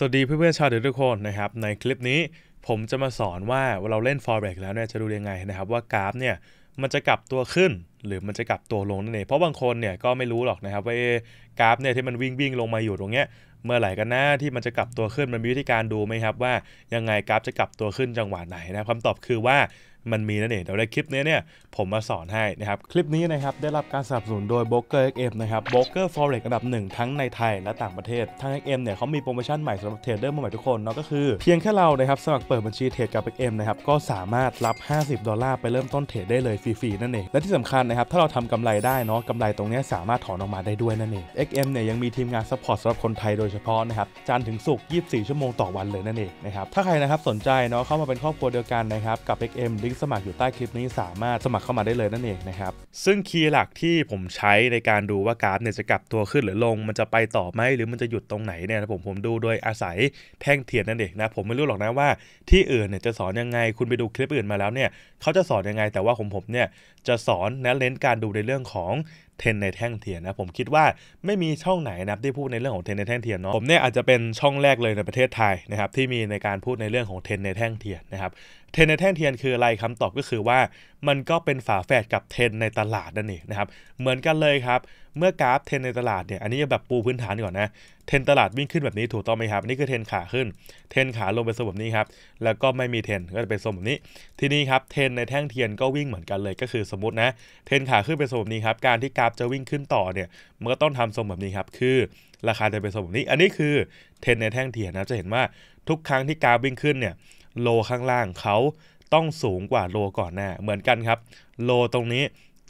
สวัสดีเพื่อนๆชาวเดือดทุกคนนะครับในคลิปนี้ผมจะมาสอนว่าเราเล่น forex แล้วเนี่ยจะดูยังไงนะครับ ว่ากราฟเนี่ยมันจะกลับตัวขึ้น หรือมันจะกลับตัวลงนั่นเองเพราะบางคนเนี่ยก็ไม่รู้หรอกนะครับว่ากราฟเนี่ยที่มันวิ่งวิ่งลงมาอยู่ตรงเนี้ยเมื่อไหร่กันนะที่มันจะกลับตัวขึ้นมันมีวิธีการดูไหมครับว่ายังไงกราฟจะกลับตัวขึ้นจังหวะไหนนะคำตอบคือว่ามันมีนั่นเองเดี๋ยวในคลิปนี้เนี่ย ผมมาสอนให้นะครับ คลิปนี้นะครับ ได้รับการสนับสนุนโดย b o k e r XM นะครับ b r o k e r Forex อันดับหนึ่งทั้งในไทยและต่างประเทศทาง XM เนี่ยเขามีโปรโมชั่นใหม่สำหรับเทรดเดอร์ใหม่ทุกคนเนาะก็คือ เพียงแค่เรานะครับ สมัครเปิดบัญชีเทรดกับ XM นะครับ ก็สามารถรับ 50 ดอลลาร์ไปเริ่มต้นเทรดได้เลยฟรีๆนั่นเองและที่สำคัญนะครับถ้าเราทำกำไรได้เนาะกำไรตรงนี้สามารถถอนออกมาได้ด้วยนั่นเอง XM เนี่ยยังมีทีมงานซัพพอร์ตสำหรับคนไทยโดยเฉพาะนะครับจันถึงศุกร์24 ชั่วโมงต่อวันเลยนั่นเองนะครับถ้าใครนะครับสนใจเนาะเข้ามาเป็นครอบครัวเดียวกันนะครับกับ XM ลิงสมัครอยู่ใต้คลิปนี้สามารถสมัครเข้ามาได้เลยนั่นเองนะครับซึ่งคีย์หลักที่ผมใช้ในการดูว่ากราฟเนี่ยจะกลับตัวขึ้นหรือลงมันจะไปต่อไหมหรือมันจะหยุดตรงไหนเนี่ยผมผมดูโดยอาศัยแท่งเทียนนั่นเองนะผมไม่รู้หรอกนะว่าที่อื่นเนี่ยจะสอนยังไง คุณไปดูคลิปอื่นมาแล้วเนี่ยเขาจะสอนยังไง แต่ว่าผมผมเนี่ยจะสอนนะเลนการดูในเรื่องของเทนในแท่งเทียนนะผมคิดว่าไม่มีช่องไหนนะที่พูดในเรื่องของเทนในแท่งเทียนเนาะผมเนี่ยอาจจะเป็นช่องแรกเลยในประเทศไทยนะครับที่มีในการพูดในเรื่องของเทนในแท่งเทียนนะครับเทนในแท่งเทียน คืออะไรคำตอบก็คือว่ามันก็เป็นฝาแฝดกับเทรนในตลาดนั่นเองนะครับ เหมือนกันเลยครับ เมื่อกราฟเทรนในตลาดเนี่ย อันนี้แบบปูพื้นฐานก่อนนะ เทรนตลาดวิ่งขึ้นแบบนี้ถูกต้องไหมครับนี่คือเทรนขาขึ้น เทรนขาลงเป็นทรงแบบนี้ครับ แล้วก็ไม่มีเทรนก็จะเป็นทรงแบบนี้ ทีนี้ครับ เทรนในแท่งเทียนก็วิ่งเหมือนกันเลย ก็คือสมมตินะ เทรนขาขึ้นเป็นทรงแบบนี้ครับ การที่กราฟจะวิ่งขึ้นต่อเนี่ย มันก็ต้องทำทรงแบบนี้ครับ คือราคาจะเป็นทรงแบบนี้ อันนี้คือเทรนในแท่งเทียนนะ จะเห็นว่าทุกครั้งที่กราฟวิ่งขึ้นเนี่ยโลข้างล่างเขาต้องสูงกว่าโลก่อนหน้าเหมือนกันครับ โลตรงนี้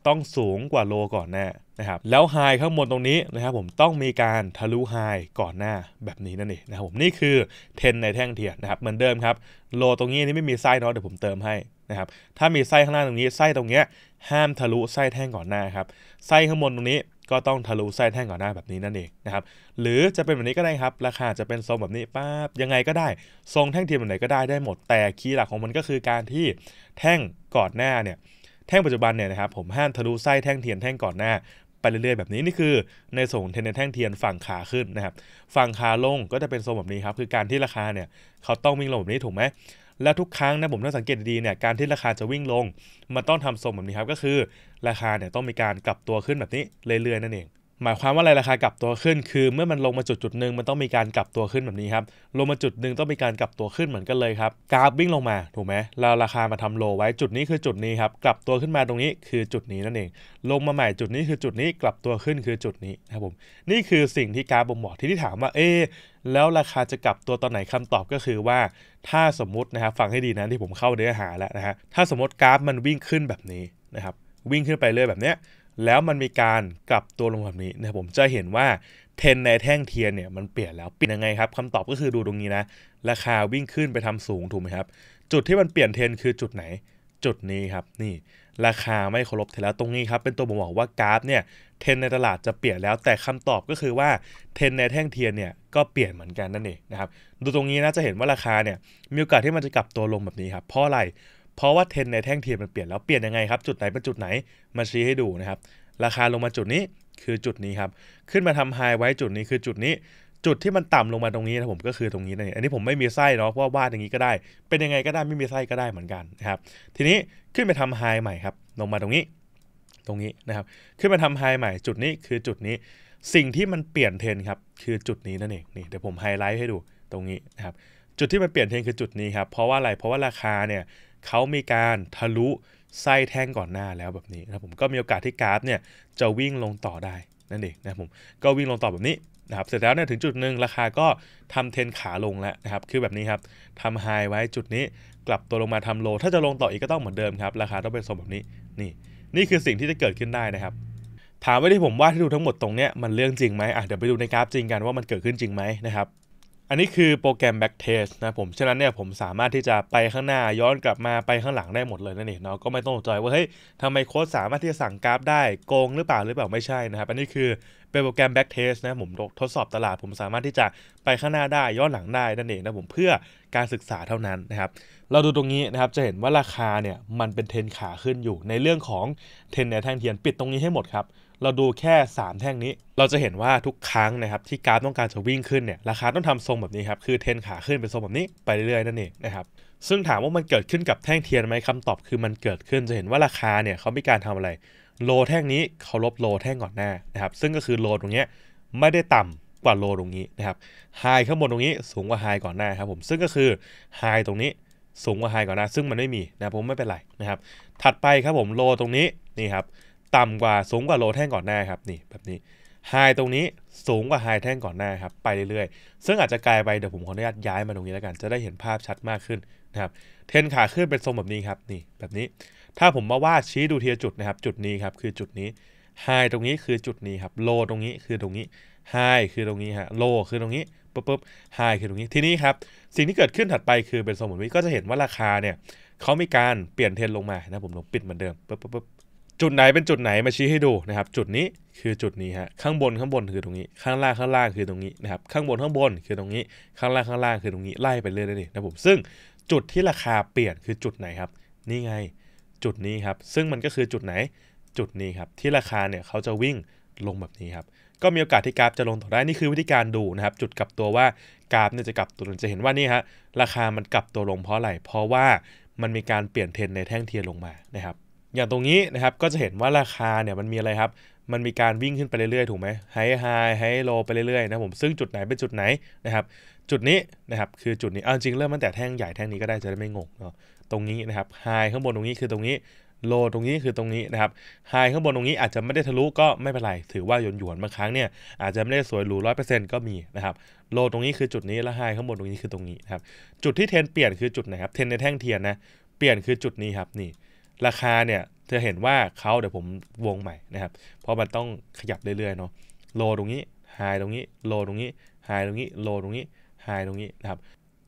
ต้องสูงกว่าโลก่อนหน้านะครับ แล้วไฮข้างบนตรงนี้นะครับ ผมต้องมีการทะลุไฮก่อนหน้าแบบนี้นั่นเองนะครับผมนี่คือเทนในแท่งเทียนนะครับเหมือนเดิมครับโลตรงนี้นี่ไม่มีไส้เนาะเดี๋ยวผมเติมให้นะครับถ้ามีไส้ข้างล่างตรงนี้ไส้ตรงเนี้ยห้ามทะลุไส้แท่งก่อนหน้าครับไส้ข้างบนตรงนี้ก็ต้องทะลุไส้แท่งก่อนหน้าแบบนี้นั่นเองนะครับหรือจะเป็นแบบนี้ก็ได้ครับ ราคาจะเป็นทรงแบบนี้ป้าบยังไงก็ได้ทรงแท่งเทียมแบบไหนก็ได้ได้หมดแต่คีย์หลักของมันก็คือการที่แท่งก่อนหน้าเนี่ยแท่งปัจจุบันเนี่ยนะครับผมห้ามทะลุไส้แท่งเทียนแท่งก่อนหน้า ไปเรื่อยๆแบบนี้นี่คือ ในส่งเทนในแท่งเทียนฝั่งขาขึ้นนะครับฝั่งขาลงก็จะเป็นทรงแบบนี้ครับ คือการที่ราคาเนี่ยเขาต้องวิ่งลงแบบนี้ถูกไหมและทุกครั้งนะผมต้องสังเกตดีเนี่ยการที่ราคาจะวิ่งลงมันต้องทำทรงแบบนี้ครับก็คือราคาเนี่ยต้องมีการกลับตัวขึ้นแบบนี้ เรื่อยๆนั่นเองหมายความว่า อะไรราคากลับตัวขึ้นคือเมื่อมันลงมาจุดจุดหนึ่งมันต้องมีการกลับตัวขึ้นแบบนี้ครับลงมาจุดหนึ่งต้องมีการกลับตัวขึ้นเหมือนกันเลยครับกราฟวิ่งลงมาถูกไหมเราราคามาทำโลไว้จุดนี้คือจุดนี้ครับกลับตัวขึ้นมาตรงนี้คือจุดนี้นั่นเอง ลงมาใหม่จุดนี้คือจุดนี้ กลับตัวขึ้นคือจุดนี้นะครับผมนี่คือสิ่งที่กราฟบ่งบอกที่ที่ถามว่าเอ๊แล้วราคาจะกลับตัวตอนไหนคำตอบก็คือว่า ถ้าสมมตินะครับฟังให้ดีนะที่ผมเข้าเนื้อหาแล้วนะฮะถ้าสมมติกราฟมันวิ่งขึ้นแบบนี้นะครับวิ่งขึ้นไปเรื่อยแบบเนี้ยแล้วมันมีการกลับตัวลงแบบนี้นะผมจะเห็นว่าเทนในแท่งเทียนเนี่ยมันเปลี่ยนแล้วเปลี่ยนยังไงครับคำตอบก็คือดูตรงนี้นะราคาวิ่งขึ้นไปทำสูงถูกไหมครับ จุดที่มันเปลี่ยนเทนคือจุดไหนจุดนี้ครับนี่ ราคาไม่เคารพเทแล้วตรงนี้ครับเป็นตัวบ่งบอกว่ากราฟเนี่ยเทนในตลาดจะเปลี่ยนแล้วแต่คำตอบก็คือว่าเทนในแท่งเทียนเนี่ยก็เปลี่ยนเหมือนกันนั่นเองนะครับดูตรงนี้นะจะเห็นว่าราคาเนี่ยมีโอกาสที่มันจะกลับตัวลงแบบนี้ครับเพราะอะไรเพราะว่าเทนในแท่งเทียนมันเปลี่ยนแล้วเปลี่ยนยังไงครับ จุดไหนเป็นจุดไหนมาชี้ให้ดูนะครับราคาลงมาจุดนี้คือจุดนี้ครับ ขึ้นมาทำไฮไว้จุดนี้คือจุดนี้จุดที่มันต่ำลงมาตรงนี้นะผมก็คือตรงนี้นะอันนี้ผมไม่มีไส้เนาะเพราะวาดอย่างนี้ก็ได้ เป็นยังไงก็ได้ไม่มีไส้ก็ได้เหมือนกันนะครับทีนี้ขึ้นไปทำไฮใหม่ครับลงมาตรงนี้ ตรงนี้นะครับ ขึ้นมาทำไฮใหม่จุดนี้คือจุดนี้ สิ่งที่มันเปลี่ยนเทนครับคือจุดนี้นั่นเองนี่เดี๋ยวผมไฮไลท์ให้ดูตรงนี้นะครับจุดที่มันเปลี่ยนเทรนคือจุดนี้ครับ เพราะว่าอะไร เพราะว่าราคาเนี่ยเขามีการทะลุไส้แท่งก่อนหน้าแล้วแบบนี้นะผม ก็มีโอกาสที่กราฟ เนี่ยจะวิ่งลงต่อได้นั่นเองนะผม ก็วิ่งลงต่อแบบนี้นะครับ เสร็จแล้วเนี่ยถึงจุดหนึ่งราคาก็ทำเทนขาลง แล้วนะครับ คือแบบนี้ครับ ทำไฮไว้จุดนี้กลับตัวลงมาทำโล ถ้าจะลงต่ออีกก็ต้องเหมือนเดิมครับ ราคาต้องเป็นทรงแบบนี้ นี่ นี่คือสิ่งที่จะเกิดขึ้นได้นะครับ ถามว่าที่ผมว่าที่ดูทั้งหมดตรงเนี้ยมันเรื่องจริงไหมอ่ะเดี๋ยวไปดูในกราฟจริงกันว่ามันเกิดขึ้นจริงไหมนะครับอันนี้คือโปรแกรม backtest นะผม ฉะนั้นเนี่ยผมสามารถที่จะไปข้างหน้าย้อนกลับมาไปข้างหลังได้หมดเลยนั่นเองเนาะก็ไม่ต้องจใจว่าเฮ้ยทำไมโค้ดสามารถที่จะสั่งกราฟได้โกงหรือเปล่าหรือเปล่าไม่ใช่นะครับอันนี้คือเป็นโปรแกรม backtest นะผมทดสอบตลาด ผมสามารถที่จะไปข้างหน้าได้ย้อนหลังได้นั่นเองนะผมเพื่อการศึกษาเท่านั้นนะครับเราดูตรงนี้นะครับจะเห็นว่าราคาเนี่ยมันเป็นเทนขาขึ้นอยู่ ในเรื่องของเทนแนวท่งเทียนปิดตรงนี้ให้หมดครับเราดูแค่ 3 แท่งนี้ เราจะเห็นว่าทุกครั้งนะครับ ที่กราฟต้องการจะวิ่งขึ้นเนี่ยราคาต้องทำทรงแบบนี้ครับคือเทนขาขึ้นเป็นทรงแบบนี้ไปเรื่อยๆนั่นเองนะครับซึ่งถามว่ามันเกิดขึ้นกับแท่งเทียนไหมคำตอบคือมันเกิดขึ้นจะเห็นว่าราคาเนี่ยเขาไม่การทำอะไรโลแท่งนี้เขาลบโลแท่งก่อนหน้านะครับ ซึ่งก็คือโลตรงนี้ไม่ได้ต่ำกว่าโลตรงนี้นะครับไฮข้างบนตรงนี้สูงกว่าไฮก่อนหน้าครับ ผมซึ่งก็คือไฮตรงนี้สูงกว่าไฮก่อนหน้า ซึ่งมันไม่มีนะผมไม่เป็นไรนะครับ ถัดไปครับผมโลตรงนี้นี่ครับต่ำกว่าสูงกว่าโลแท่งก่อนหน้าครับนี่แบบนี้ไฮตรงนี้สูงกว่าไฮแท่งก่อนหน้าครับไปเรื่อยๆ ซึ่งอาจจะกลายไปเดี๋ยวผมขออนุญาตย้ายมาตรงนี้แล้วกันจะได้เห็นภาพชัดมากขึ้นนะครับเทนขาขึ้นเป็นทรงแบบนี้ครับนี่ แบบนี้ถ้าผมมาวาดชี้ดูเทียจุดนะครับจุดนี้ครับ คือจุดนี้ไฮตรงนี้คือจุดนี้ครับโลตรงนี้คือตรงนี้ไฮคือตรงนี้ฮะโลคือตรงนี้ปุ๊บปุ๊บไฮคือตรงนี้ทีนี้ครับสิ่งที่เกิดขึ้นถัดไปคือเป็นทรงแบบนี้ก็จะเห็นว่าราคาเนี่ยเขามีการเปลี่ยนเทนลงมานะผมลงปิดเหมือนเดิมปุ๊บปุ๊บจุดไหนเป็นจุดไหนมาชี้ให้ดูนะครับ จุดนี้คือจุดนี้ฮะข้างบนข้างบนคือตรงนี้ ข้างล่างข้างล่างคือตรงนี้นะครับ ข้างบนข้างบนคือตรงนี้ข้างล่างข้างล่างคือตรงนี้ ไล่ไปเรื่อยๆนี่นะผมซึ่งจุดที่ราคาเปลี่ยนคือจุดไหนครับนี่ไง จุดนี้ครับซึ่งมันก็คือจุดไหนจุดนี้ครับ ที่ราคาเนี่ยเขาจะวิ่งลงแบบนี้ครับก็มีโอกาสที่กราฟจะลงต่อได้นี่คือวิธีการดูนะครับ จุดกลับตัวว่ากราฟเนี่ยจะกลับตัวจะเห็นว่านี่ฮะราคามันกลับตัวลงเพราะอะไรเพราะว่ามันมีการเปลี่ยนเทรนในแท่งเทียนลงมานะครับอย่างตรงนี้นะครับก็จะเห็นว่าราคาเนี่ยมันมีอะไรครับมันมีการวิ่งขึ้นไปเรื่อยๆถูกไหมไฮไฮไฮโลไปเรื่อยๆนะผมซึ่งจุดไหนเป็นจุดไหนนะครับจุดนี้นะครับคือจุดนี้เอาจริงเริ่มตั้งแต่แท่งใหญ่แท่งนี้ก็ได้จะได้ไม่งงเนาะตรงนี้นะครับไฮข้างบนตรงนี้คือตรงนี้ โลตรงนี้คือตรงนี้นะครับไฮข้างบนตรงนี้อาจจะไม่ได้ทะลุก็ไม่เป็นไรถือว่าหยวนหยวนบางครั้งเนี่ยอาจจะไม่ได้สวยหรูร้อยเปอร์เซ็นต์ก็มีนะครับโลตรงนี้คือจุดนี้และไฮข้างบนตรงนี้คือตรงนี้นะครับจุดที่เทนเปลี่ยนคือจุดไหนครับเทนในแท่งเทียนนะเปลี่ยนคือจุดนี้ครับนี่ราคา เนี่ย เธอเห็นว่าเขาเดี๋ยวผมวงใหม่นะครับเพราะมันต้องขยับเรื่อยๆเนาะโลตรงนี้หายตรงนี้โลตรงนี้หายตรงนี้โลตรงนี้หายตรงนี้นะครับ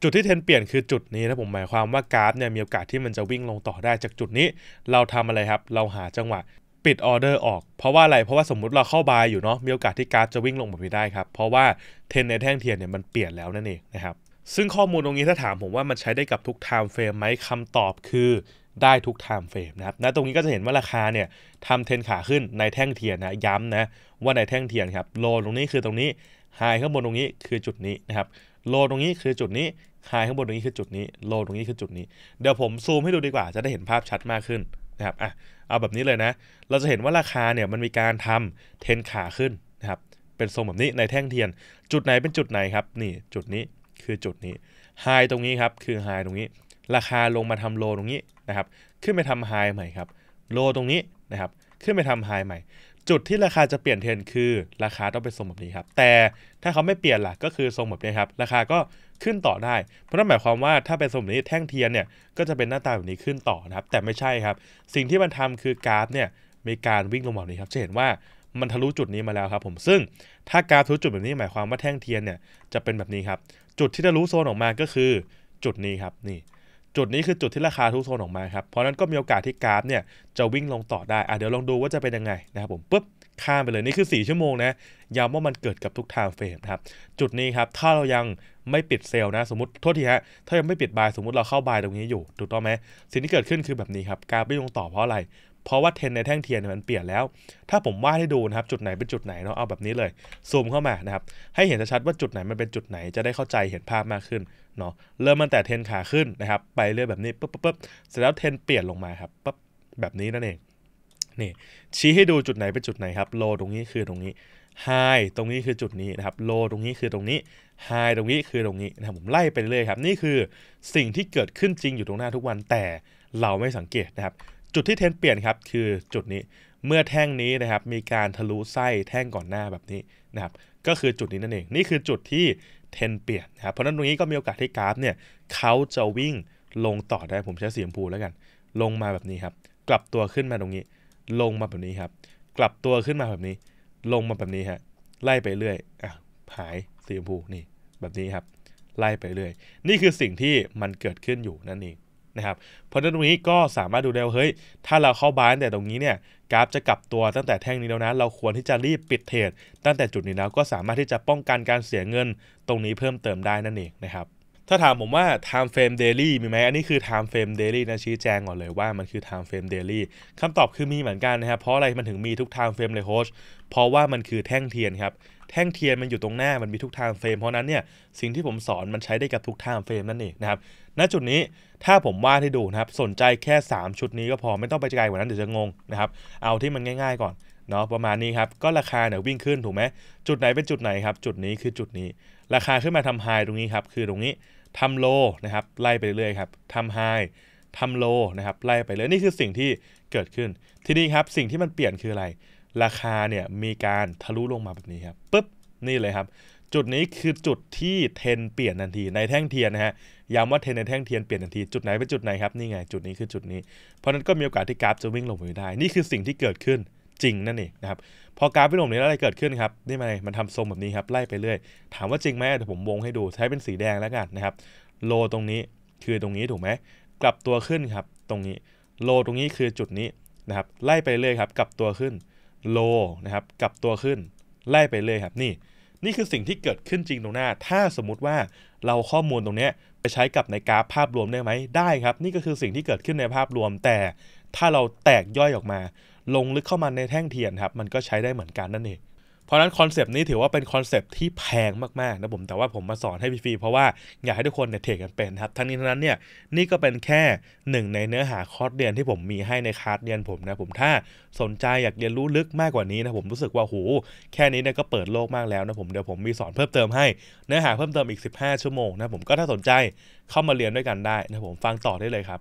จุดที่เทนเปลี่ยนคือจุดนี้นะผมหมายความว่ากราฟเนี่ยมีโอกาสที่มันจะวิ่งลงต่อได้จากจุดนี้เราทำอะไรครับ เราหาจังหวะปิดออเดอร์ออกเพราะว่าอะไรเพราะว่าสมมุติเราเข้าบายอยู่เนาะมีโอกาสที่กราฟจะวิ่งลงแบบนี้ได้ครับเพราะว่าเทนในแท่งเทียนเนี่ยมันเปลี่ยนแล้วนั่นเองนะครับซึ่งข้อมูลตรงนี้ถ้าถามผมว่ามันใช้ได้กับทุกไทม์เฟรมไหมคำตอบคือได้ทุกไทม์เฟรมนะครับนะตรงนี้ก็จะเห็นว่าราคาเนี่ยทำเทนขาขึ้นในแท่งเทียนนะ ย้ำนะว่าในแท่งเทียนครับ โลตรงนี้คือตรงนี้ ไฮข้างบนตรงนี้คือจุดนี้นะครับ โลตรงนี้คือจุดนี้ ไฮข้างบนตรงนี้คือจุดนี้ โลตรงนี้คือจุดนี้ เดี๋ยวผมซูมให้ดูดีกว่า จะได้เห็นภาพชัดมากขึ้นนะครับ อ่ะ เอาแบบนี้เลยนะ เราจะเห็นว่าราคาเนี่ยมันมีการทำเทนขาขึ้นนะครับ เป็นทรงแบบนี้ในแท่งเทียน จุดไหนเป็นจุดไหนครับ นี่จุดนี้คือจุดนี้ ไฮตรงนี้ครับคือไฮตรงนี้ ราคาลงมาทำโลตรงนี้ะครับขึ้นไปทำไฮใหม่ครับโลตรงนี้นะครับ ขึ้นไปทำไฮใหม่ จุดที่ราคาจะเปลี่ยนเทรนคือ ราคาต้องไปทรงแบบนี้ครับ แต่ถ้าเขาไม่เปลี่ยนล่ะก็คือทรงแบบนี้ครับราคาก็ขึ้นต่อได้ เพราะนั่นหมายความว่าถ้าเป็นทรงแบบนี้แท่งเทียนเนี่ยก็จะเป็นหน้าตาแบบนี้ขึ้นต่อนะครับ แต่ไม่ใช่ครับ สิ่งที่มันทำคือกราฟเนี่ยมีการวิ่งลงแบบนี้ครับจะเห็นว่ามันทะลุจุดนี้มาแล้วครับ ผมซึ่งถ้ากราฟทะลุจุดแบบนี้หมายความว่าแท่งเทียนเนี่ยจะเป็นแบบนี้ครับ จุดที่ทะลุโซนออกมาก็คือจุดนี้ครับนี่จุดนี้คือจุดที่ราคาทุกโซนออกมาครับ เพราะนั้นก็มีโอกาสที่กราฟเนี่ยจะวิ่งลงต่อได้อ่ะเดี๋ยวลองดูว่าจะเป็นยังไงนะครับผมปุ๊บ ข้ามไปเลยนี่คือ 4 ชั่วโมงนะย้ำว่ามันเกิดกับทุกไทม์เฟรมครับ จุดนี้ครับ ถ้าเรายังไม่ปิดเซลล์นะ สมมติโทษทีฮะถ้ายังไม่ปิดบายสมมติเราเข้าบายตรงนี้อยู่ถูกต้องไหมสิ่งที่เกิดขึ้นคือแบบนี้ครับกราฟไม่ลงต่อเพราะอะไร เพราะว่าเทนในแท่งเทียนมันเปลี่ยนแล้ว ถ้าผมวาดให้ดูนะครับจุดไหนเป็นจุดไหนเนาะเอาแบบนี้เลยซูมเข้ามานะครับให้เห็นชัดว่าจุดไหนมันเป็นจุดไหนจะได้เข้าใจเห็นภาพมากขึ้นเนาะเริ่มมันแต่เทนขาขึ้นนะครับไปเรื่อยแบบนี้ปุ๊บปุ๊บเสร็จแล้วเทนเปลี่ยนลงมาครับปุ๊บแบบนี้นั่นเองนี่ชี้ให้ดูจุดไหนเป็นจุดไหนครับโลตรงนี้คือตรงนี้ไฮตรงนี้คือจุดนี้นะครับโลตรงนี้คือตรงนี้ไฮตรงนี้คือตรงนี้นะครับผมไล่ไปเรื่อยครับนี่คือสิ่งที่เกิดขึ้นจริงอยู่ตรงหน้าทุกวันแต่เราไม่สังเกตนะครับ จุดที่เทน เปลี่ยนครับคือจุดนี้เมื่อแท่งนี้นะครับ มีการทะลุไส้แท่งก่อนหน้าแบบนี้นะครับก็คือจุดนี้นั่นเองนี่คือจุดที่เทนเปลี่ยนนะครับ เพราะนั้นตรงนี้ก็มีโอกาสที่กราฟเนี่ยเขาจะวิ่งลงต่อได้ ผมใช้สีชมพูแล้วกัน ลงมาแบบนี้ครับ กลับตัวขึ้นมาตรงนี้ ลงมาแบบนี้ครับ กลับตัวขึ้นมาแบบนี้ ลงมาแบบนี้ฮะไล่ไปเรื่อย อ่ะหาย สีชมพู นี่ แบบนี้ครับ ไล่ไปเรื่อย นี่คือสิ่งที่มันเกิดขึ้นอยู่นั่นเองนะครับ เพราะฉะนั้นตรงนี้ก็สามารถดูได้ว่าเฮ้ย ถ้าเราเข้าบ้านแต่ตรงนี้เนี่ยกราฟจะกลับตัวตั้งแต่แท่งนี้แล้วนะ เราควรที่จะรีบปิดเทรดตั้งแต่จุดนี้แล้วก็สามารถที่จะป้องกันการเสียเงินตรงนี้เพิ่มเติมได้นั่นเองนะครับถ้าถามผมว่า time frame daily มีไหม อันนี้คือ time frame daily นะชี้แจงก่อนเลยว่ามันคือ time frame daily คำตอบคือมีเหมือนกันนะครับ เพราะอะไรมันถึงมีทุก time frame เลยโค้ช เพราะว่ามันคือแท่งเทียนครับ แท่งเทียนมันอยู่ตรงหน้ามันมีทุก time frame เพราะนั้นเนี่ย สิ่งที่ผมสอนมันใช้ได้กับทุก time frame นั่นเองนะครับ ณ จุดนี้ ถ้าผมวาดให้ดูนะครับ สนใจแค่ 3 ชุดนี้ก็พอ ไม่ต้องไปไกลกว่านั้นเดี๋ยวจะงงนะครับ เอาที่มันง่ายๆ ก่อน เนาะ ประมาณนี้ครับ ก็ราคาเนี่ยวิ่งขึ้นถูกไหมจุดไหนเป็นจุดไหนครับ จุดนี้คือจุดนี้ ราคาขึ้นมาทำไฮตรงนี้ครับคือตรงนี้ทำโลนะครับไล่ไปเรื่อยครับทำไฮทำโลนะครับไล่ไปเลยนี่คือสิ่งที่เกิดขึ้น ทีนี้ครับ สิ่งที่มันเปลี่ยนคืออะไร ราคาเนี่ยมีการทะลุลงมาแบบนี้ครับปุ๊บนี่เลยครับ จุดนี้คือจุดที่เทนเปลี่ยนทันทีในแท่งเทียนนะฮะย้ำว่าเทนในแท่งเทียนเปลี่ยนทันทีจุดไหนเป็นจุดไหนครับ นี่ไง จุดนี้คือจุดนี้เพราะนั้นก็มีโอกาสที่กราฟจะวิ่งลงไปได้ นี่คือสิ่งที่เกิดขึ้นจริง นั่นเองนะครับพอกราฟวิโลมนี้อะไรเกิดขึ้นครับ นี่มันมันทำทรงแบบนี้ครับไล่ไปเรื่อยถามว่าจริงไหมเดี๋ยวผมวงให้ดูใช้เป็นสีแดงแล้วกันนะครับโลตรงนี้คือตรงนี้ถูกไหมกลับตัวขึ้นครับตรงนี้โลตรงนี้คือจุดนี้นะครับไล่ไปเรื่อยครับ กลับตัวขึ้นโลนะครับ กลับตัวขึ้น ไล่ไปเรื่อยครับนี่ นี่คือสิ่งที่เกิดขึ้นจริงตรงหน้า ถ้าสมมุติว่าเราข้อมูลตรงนี้ไปใช้กับในกราฟภาพรวมได้ไหมได้ครับนี่ก็คือสิ่งที่เกิดขึ้นในภาพรวมแต่ถ้าเราแตกย่อยออกมาลงลึกเข้ามาในแท่งเทียนครับมันก็ใช้ได้เหมือนกันนั่นเองเพราะนั้นคอนเซปต์นี้ถือว่าเป็นคอนเซปต์ที่แพงมากๆนะผมแต่ว่าผมมาสอนให้ฟรีๆเพราะว่าอยากให้ทุกคนเนี่ยเทรดกันเป็นครับทั้งนี้ทั้งนั้นเนี่ยนี่ก็เป็นแค่หนึ่งในเนื้อหาคอร์สเรียนที่ผมมีให้ในคาร์สเรียนผมนะผมถ้าสนใจอยากเรียนรู้ลึกมากกว่านี้นะผมรู้สึกว่าโหแค่นี้เนี่ยก็เปิดโลกมากแล้วนะผมเดี๋ยวผมมีสอนเพิ่มเติมให้เนื้อหาเพิ่มเติมอีก 15 ชั่วโมงนะผมก็ถ้าสนใจเข้ามาเรียนด้วยกันได้นะผมฟังต่อได้เลยครับ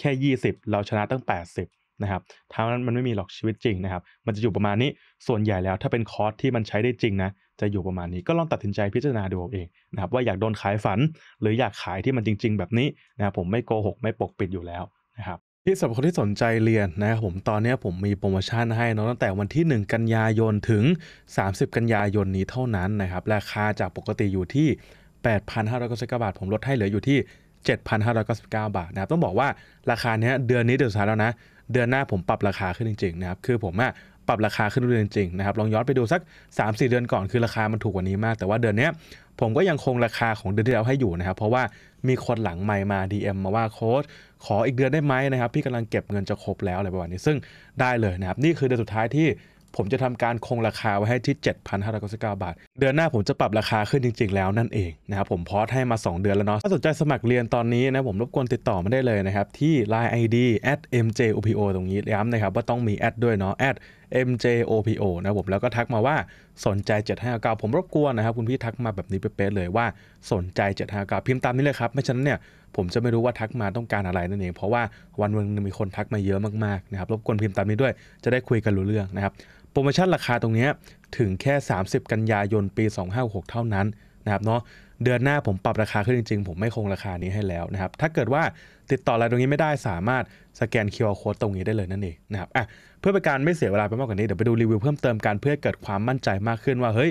แค่ 20 เราชนะตั้ง 80 นะครับทั้งนั้นมันไม่มีหรอกชีวิตจริงนะครับ มันจะอยู่ประมาณนี้ ส่วนใหญ่แล้วถ้าเป็นคอร์สที่มันใช้ได้จริงนะ จะอยู่ประมาณนี้ ก็ลองตัดสินใจพิจารณาดูเองนะครับว่าอยากโดนขายฝันหรืออยากขายที่มันจริง ๆแบบนี้นะครับผมไม่โกหกไม่ปกปิดอยู่แล้วนะครับที่สำหรับคนที่สนใจเรียนนะครับผมตอนนี้ผมมีโปรโมชั่นให้นะตั้งแต่วันที่ 1 กันยายนถึง 30 กันยายนนี้เท่านั้นนะครับราคาจากปกติอยู่ที่ 8,599บาทผมลดให้เหลืออยู่ที่7,599 บาทนะครับต้องบอกว่าราคาเนี้ยเดือนนี้เดือนสุดท้ายแล้วนะ เดือนหน้าผมปรับราคาขึ้นจริงๆนะครับคือผมอะปรับราคาขึ้นเรื่อยจริงๆนะครับลองย้อนไปดูสัก3-4เดือนก่อนคือราคามันถูกกว่านี้มากแต่ว่าเดือนนี้ผมก็ยังคงราคาของเดือนที่แล้วให้อยู่นะครับเพราะว่ามีคนหลังไมมา DM มาว่าโค้ดขออีกเดือนได้ไหมนะครับพี่กำลังเก็บเงินจะครบแล้วอะไรประมาณนี้ซึ่งได้เลยนะครับนี่คือเดือนสุดท้ายที่ผมจะทำการคงราคาไว้ให้ที่ 7,599 บาท เดือนหน้าผมจะปรับราคาขึ้นจริงๆ แล้วนั่นเองนะครับผมพอสให้มา 2 เดือนแล้วเนาะถ้าสนใจสมัครเรียนตอนนี้นะผมรบกวนติดต่อมาได้เลยนะครับที่ Line ID @mjopo ตรงนี้ย้ำนะครับว่าต้องมีแอดด้วยเนาะ mjopo นะผมแล้วก็ทักมาว่าสนใจ 759ผมรบกวนนะครับ คุณพี่ทักมาแบบนี้เป๊ะเลยว่าสนใจ 759พิมพ์ตามนี้เลยครับ ไม่ฉะนั้นเนี่ยผมจะไม่รู้ว่าทักมาต้องการอะไรนั่นเองเพราะว่าวันวันมีคนทักมาเยอะมากๆ นะครับรบกวนพิมพ์ตามนี้ด้วย จะได้คุยกันรู้เรื่องนะครับโปรโมชั่นราคาตรงนี้ถึงแค่ 30 กันยายน ปี 2566เท่านั้นนะครับเนาะเดือนหน้าผมปรับราคาขึ้นจริงๆ ผมไม่คงราคานี้ให้แล้วนะครับถ้าเกิดว่าติดต่ออะไรตรงนี้ไม่ได้สามารถสแกน QR Code ตรงนี้ได้เลยนั่นเองนะครับอ่ะเพื่อเป็นการไม่เสียเวลาไปมากกว่านี้ เดี๋ยวไปดูรีวิวเพิ่มเติมการเพื่อเกิดความมั่นใจมากขึ้นว่าเฮ้ย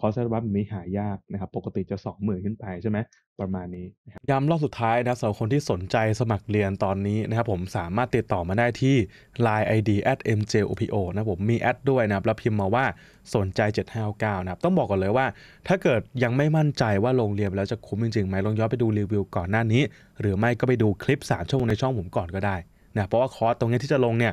คอร์สบับนี้หายากนะครับ ปกติจะ2มื่นขึ้นไปใช่ไหม ประมาณนี้นย้ำรอบสุดท้ายนะสำหรับคนที่สนใจสมัครเรียนตอนนี้นะครับผมสามารถติดต่อมาได้ที่ Line ID at mjopo นะผมมีแอดด้วยนะครับ แล้วพิมพ์มาว่าสนใจ 759 นะครับ ต้องบอกก่อนเลยว่า ถ้าเกิดยังไม่มั่นใจว่าลงเรียน แล้วจะคุ้มจริงๆไหมลองย้อนไปดูรีวิวก่อนหน้านี้ หรือไม่ก็ไปดูคลิป3ชั่วโมงในช่องผมก่อนก็ได้นะเพราะว่าคอร์สตรงนี้ที่จะลงเนี่ย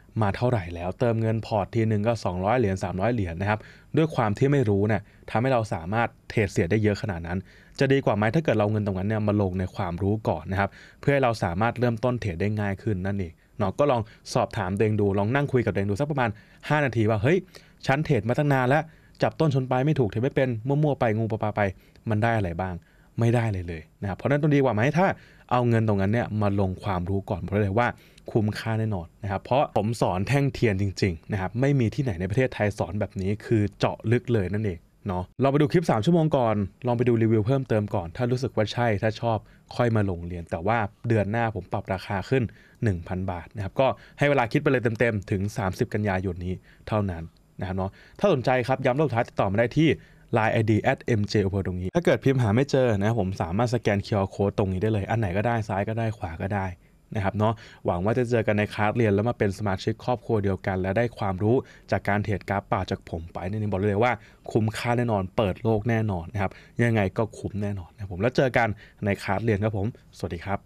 มาเท่าไหร่แล้ว เติมเงินพอร์ตทีหนึ่งก็200 เหรียญ300 เหรียญนะครับด้วยความที่ไม่รู้เนี่ยทำให้เราสามารถเทรดเสียได้เยอะขนาดนั้น จะดีกว่าไหมถ้าเกิดเราเงินตรงนั้นเนี่ยมาลงในความรู้ก่อนนะครับเพื่อให้เราสามารถเริ่มต้นเทรดได้ง่ายขึ้นนั่นเองเนาะก็ลองสอบถามเองดูลองนั่งคุยกับเองดู สักประมาณ 5 นาทีว่าเฮ้ยฉันเทรดมาตั้งนานแล้วจับต้นชนปลายไม่ถูกเทรดไม่เป็นมั่วๆไปงูปลาไปมันได้อะไรบ้างไม่ได้เลยเลยนะครับ เพราะนั้นต้องดีกว่าไหมถ้าเอาเงินตรงนั้นเนี่ยมาลงความรู้ก่อน เพราะเลยว่าคุ้มค่าแน่นอนนะครับเพราะผมสอนแท่งเทียนจริงๆนะครับไม่มีที่ไหนในประเทศไทยสอนแบบนี้คือเจาะลึกเลยนั่นเองเนาะลองไปดูคลิป 3 ชั่วโมงก่อนลองไปดูรีวิวเพิ่มเติมก่อนถ้ารู้สึกว่าใช่ถ้าชอบค่อยมาลงเรียน แต่ว่าเดือนหน้าผมปรับราคาขึ้น 1,000 บาทนะครับก็ให้เวลาคิดไปเลยเต็มๆ ถึง 30 กันยายนนี้เท่านั้นนะครับเนาะถ้าสนใจครับย้ำรอบท้ายติดต่อมาได้ที่ Line ID at mj อตรงนี้ถ้าเกิดพิมพ์หาไม่เจอนะผมสามารถสแกน QR Code ตรงนี้ได้เลย อันไหนก็ได้ซ้ายก็ได้ขวาก็ได้นะครับเนาะหวังว่าจะเจอกันในคลาสเรียนแล้วมาเป็นสมาชิกครอบครัวเดียวกัน และได้ความรู้จากการเทรดกราฟป่าจากผมไปนี่บอกเลยว่าคุ้มค่าแน่นอนเปิดโลกแน่นอนนะครับยังไงก็คุ้มแน่นอนนะผมแล้วเจอกันในคลาสเรียนครับผม สวัสดีครับ